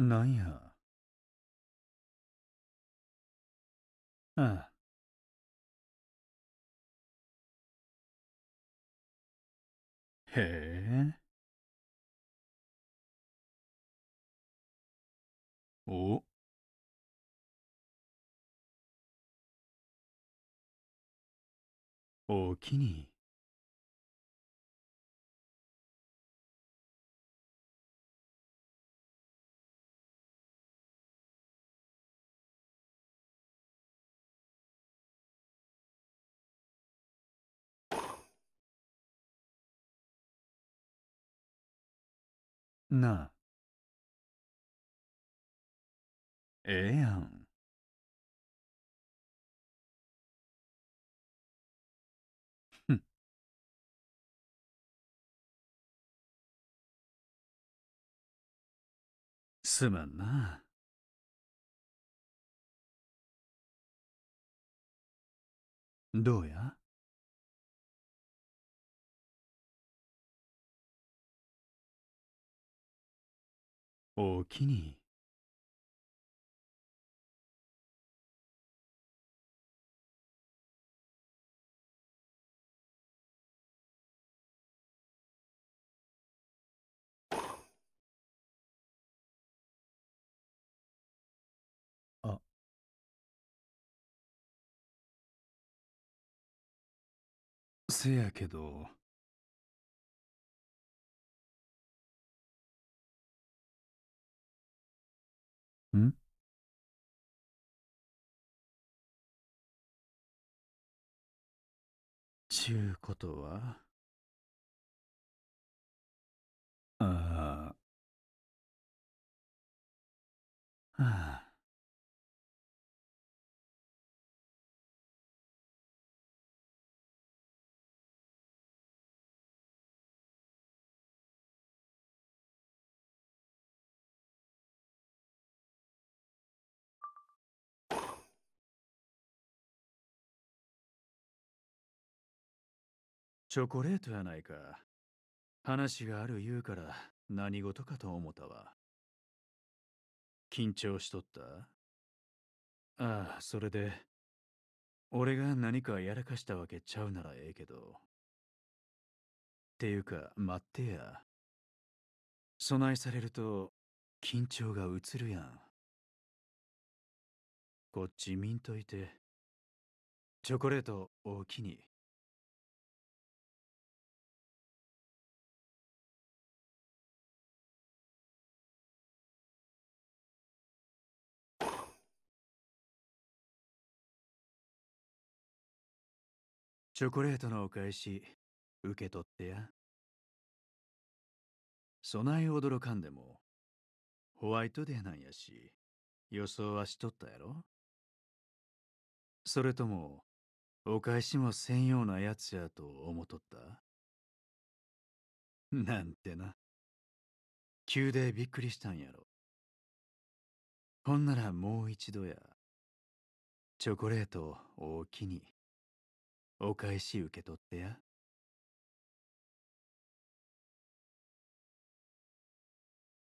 なんや。へえ。おおきに。なあ、ええやん。ふんすまんな。どうやおっきに。せやけど。んちゅうことはああ。はあチョコレートやないか。話がある言うから何事かと思ったわ。緊張しとったああ、それで、俺が何かやらかしたわけちゃうならええけど。っていうか、待ってや。備えされると、緊張がうつるやん。こっち見んといて。チョコレート、大おきに。チョコレートのお返し受け取ってやそない驚かんでもホワイトデーなんやし予想はしとったやろそれともお返しもせんようなやつやと思とったなんてな急でびっくりしたんやろほんならもう一度やチョコレート大きに。お返し受け取ってや。